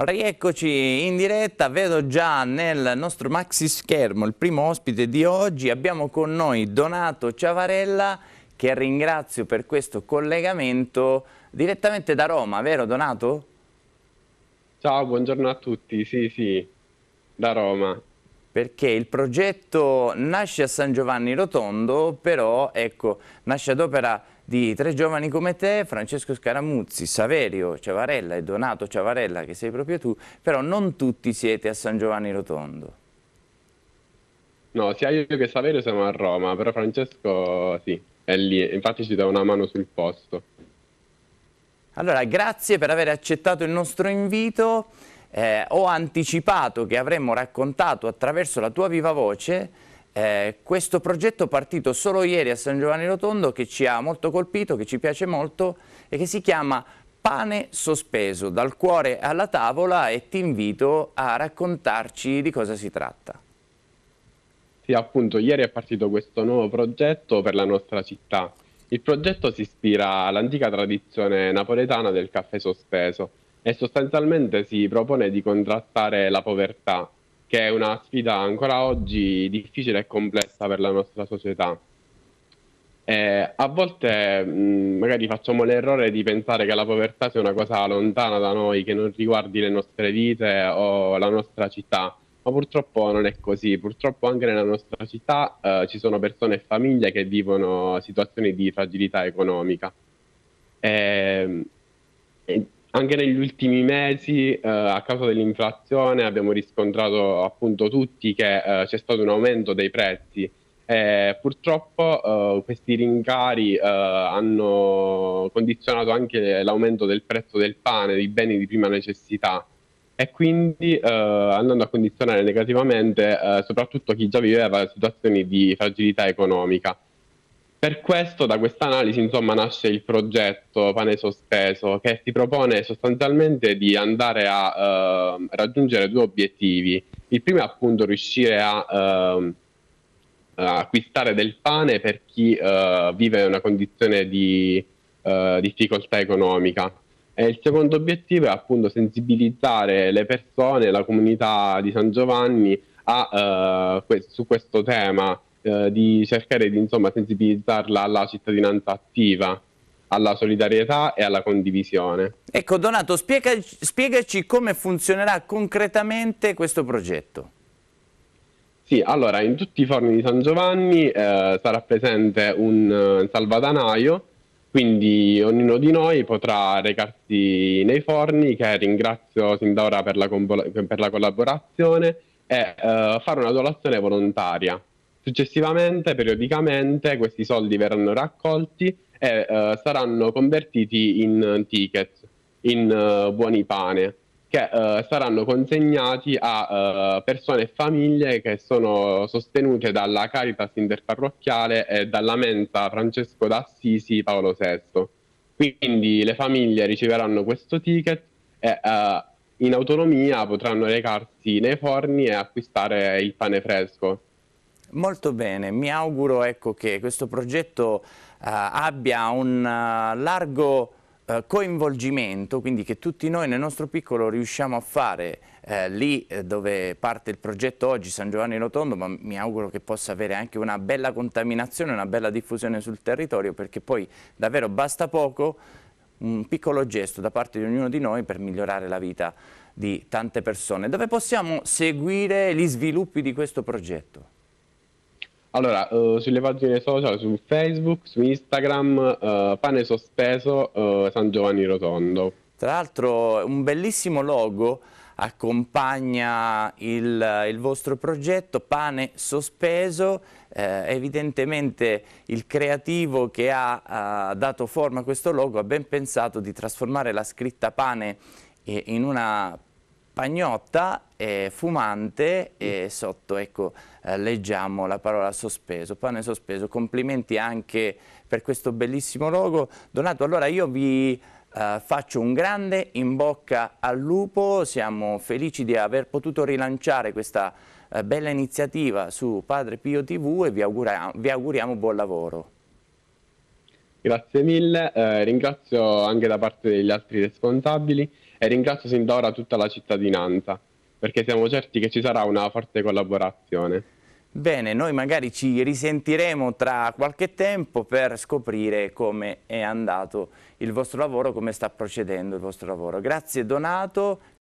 Rieccoci in diretta, vedo già nel nostro maxi schermo il primo ospite di oggi, abbiamo con noi Donato Ciavarella che ringrazio per questo collegamento direttamente da Roma, vero Donato? Ciao, buongiorno a tutti, sì sì, da Roma perché il progetto nasce a San Giovanni Rotondo, però ecco, nasce ad opera di tre giovani come te, Francesco Scaramuzzi, Saverio Ciavarella e Donato Ciavarella, che sei proprio tu, però non tutti siete a San Giovanni Rotondo. No, sia io che Saverio siamo a Roma, però Francesco sì, è lì, infatti ci dà una mano sul posto. Allora, grazie per aver accettato il nostro invito eh, ho anticipato che avremmo raccontato attraverso la tua viva voce eh, questo progetto partito solo ieri a San Giovanni Rotondo che ci ha molto colpito, che ci piace molto e che si chiama Pane sospeso, dal cuore alla tavola e ti invito a raccontarci di cosa si tratta. Sì, appunto, ieri è partito questo nuovo progetto per la nostra città. Il progetto si ispira all'antica tradizione napoletana del caffè sospeso, e sostanzialmente si propone di contrastare la povertà, che è una sfida ancora oggi difficile e complessa per la nostra società. Eh, a volte mh, mm, magari facciamo l'errore di pensare che la povertà sia una cosa lontana da noi, che non riguardi le nostre vite o la nostra città, ma purtroppo non è così. Purtroppo anche nella nostra città eh, ci sono persone e famiglie che vivono situazioni di fragilità economica. Ehm, e, anche negli ultimi mesi, eh, a causa dell'inflazione, abbiamo riscontrato appunto tutti che eh, c'è stato un aumento dei prezzi. E purtroppo eh, questi rincari eh, hanno condizionato anche l'aumento del prezzo del pane, dei beni di prima necessità e quindi eh, andando a condizionare negativamente eh, soprattutto chi già viveva situazioni di fragilità economica. Per questo, da questa analisi, insomma, nasce il progetto Pane Sospeso, che si propone sostanzialmente di andare a eh, raggiungere due obiettivi. Il primo è appunto riuscire a, eh, a acquistare del pane per chi eh, vive in una condizione di eh, difficoltà economica. E il secondo obiettivo è appunto sensibilizzare le persone, la comunità di San Giovanni a, eh, su questo tema eh, di cercare di insomma, sensibilizzarla alla cittadinanza attiva, alla solidarietà e alla condivisione. Ecco Donato, spiegaci, spiegaci come funzionerà concretamente questo progetto. Sì, allora in tutti i forni di San Giovanni eh, sarà presente un uh, salvadanaio, quindi ognuno di noi potrà recarsi nei forni che ringrazio sin da ora per la, per la collaborazione e uh, fare una donazione volontaria. Successivamente, periodicamente, questi soldi verranno raccolti e uh, saranno convertiti in eh, ticket, in uh, buoni pane, che uh, saranno consegnati a persone e famiglie che sono sostenute dalla Caritas interparrocchiale e dalla mensa Francesco d'Assisi Paolo VI. Quindi le famiglie riceveranno questo ticket e in autonomia potranno recarsi nei forni e acquistare il pane fresco Molto bene, mi auguro ecco, che questo progetto eh, abbia un uh, largo eh, coinvolgimento, quindi che tutti noi nel nostro piccolo riusciamo a fare eh, lì eh, dove parte il progetto oggi, San Giovanni Rotondo, ma mi auguro che possa avere anche una bella contaminazione, una bella diffusione sul territorio, perché poi davvero basta poco un piccolo gesto da parte di ognuno di noi per migliorare la vita di tante persone. Dove possiamo seguire gli sviluppi di questo progetto? Allora, uh, eh, sulle pagine social, su Facebook, su Instagram, uh, pane sospeso uh, San Giovanni Rotondo. Tra l'altro un bellissimo logo accompagna il, il, vostro progetto Pane Sospeso, eh, evidentemente il creativo che ha eh, dato forma a questo logo ha ben pensato di trasformare la scritta pane in una pagnotta, eh, fumante e sotto ecco, eh, leggiamo la parola sospeso, pane sospeso. Complimenti anche per questo bellissimo logo. Donato, allora io vi... Uh, faccio un grande in bocca al lupo, siamo felici di aver potuto rilanciare questa uh, bella iniziativa su Padre Pio TV e vi auguriamo, vi auguriamo buon lavoro grazie mille, eh, ringrazio anche da parte degli altri responsabili e ringrazio sin da ora tutta la cittadinanza perché siamo certi che ci sarà una forte collaborazione. Bene, noi magari ci risentiremo tra qualche tempo per scoprire come è andato il vostro lavoro, come sta procedendo il vostro lavoro. Grazie Donato,